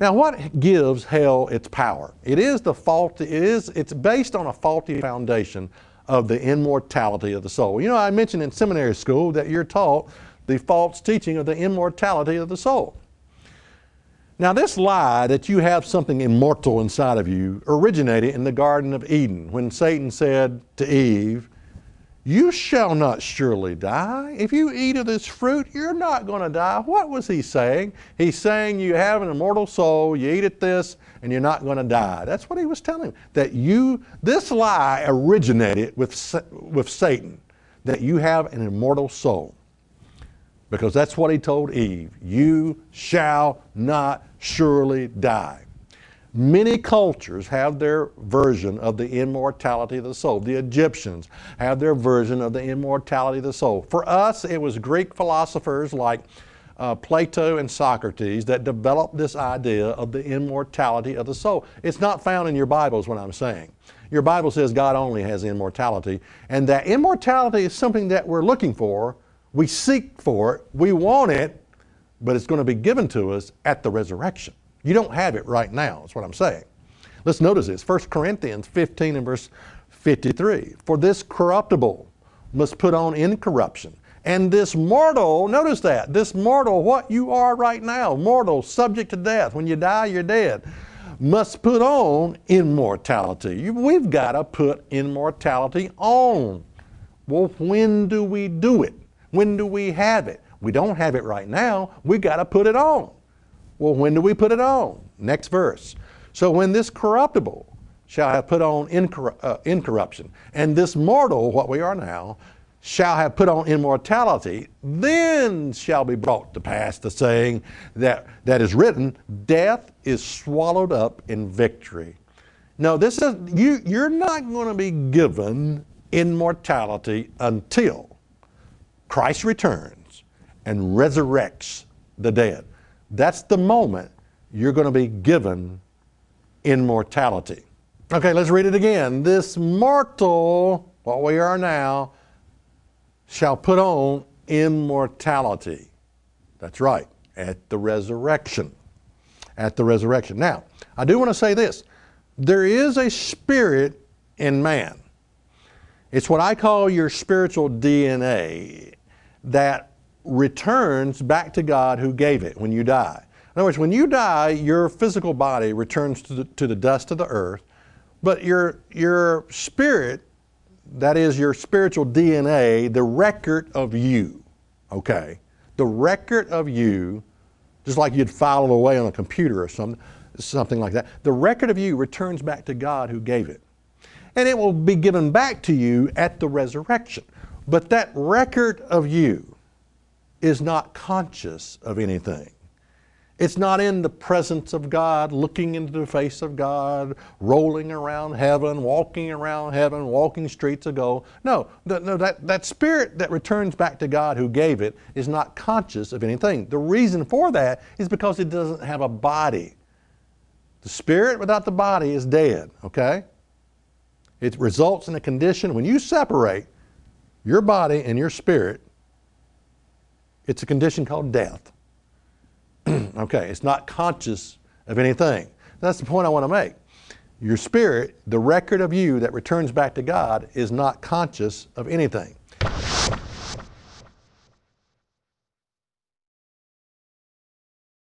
Now, what gives hell its power? It is the faulty, it is, it's based on a faulty foundation of the immortality of the soul. You know, I mentioned in seminary school that you're taught the false teaching of the immortality of the soul. Now, this lie that you have something immortal inside of you originated in the Garden of Eden when Satan said to Eve, you shall not surely die. If you eat of this fruit, you're not going to die. What was he saying? He's saying you have an immortal soul, you eat at this, and you're not going to die. That's what he was telling him. That you, this lie originated with, with Satan, that you have an immortal soul. Because that's what he told Eve. You shall not surely die. Many cultures have their version of the immortality of the soul. The Egyptians have their version of the immortality of the soul. For us, it was Greek philosophers like uh, Plato and Socrates that developed this idea of the immortality of the soul. It's not found in your Bibles, what I'm saying. Your Bible says God only has immortality, and that immortality is something that we're looking for. We seek for it, we want it, but it's going to be given to us at the resurrection. You don't have it right now, is what I'm saying. Let's notice this 1 Corinthians 15 and verse 53. For this corruptible must put on incorruption. And this mortal, notice that, this mortal, what you are right now, mortal, subject to death. When you die, you're dead, must put on immortality. We've got to put immortality on. Well, when do we do it? When do we have it? We don't have it right now. We've got to put it on. Well, when do we put it on? Next verse. So when this corruptible shall have put on incor- uh, incorruption, and this mortal, what we are now, shall have put on immortality, then shall be brought to pass the saying that, that is written, death is swallowed up in victory. No, this is you, you're not going to be given immortality until Christ returns and resurrects the dead. That's the moment you're going to be given immortality. Okay, let's read it again. This mortal, what we are now, shall put on immortality. That's right, at the resurrection. At the resurrection. Now, I do want to say this there is a spirit in man. It's what I call your spiritual DNA that returns back to God who gave it when you die. In other words, when you die, your physical body returns to the, to the dust of the earth, but your, your spirit, that is your spiritual DNA, the record of you, okay? The record of you, just like you'd file it away on a computer or something, something like that, the record of you returns back to God who gave it. And it will be given back to you at the resurrection. But that record of you, is not conscious of anything. It's not in the presence of God, looking into the face of God, rolling around heaven, walking around heaven, walking streets of gold. No, no that, that spirit that returns back to God who gave it is not conscious of anything. The reason for that is because it doesn't have a body. The spirit without the body is dead, okay? It results in a condition when you separate your body and your spirit, it's a condition called death. okay, it's not conscious of anything. That's the point I want to make. Your spirit, the record of you that returns back to God, is not conscious of anything.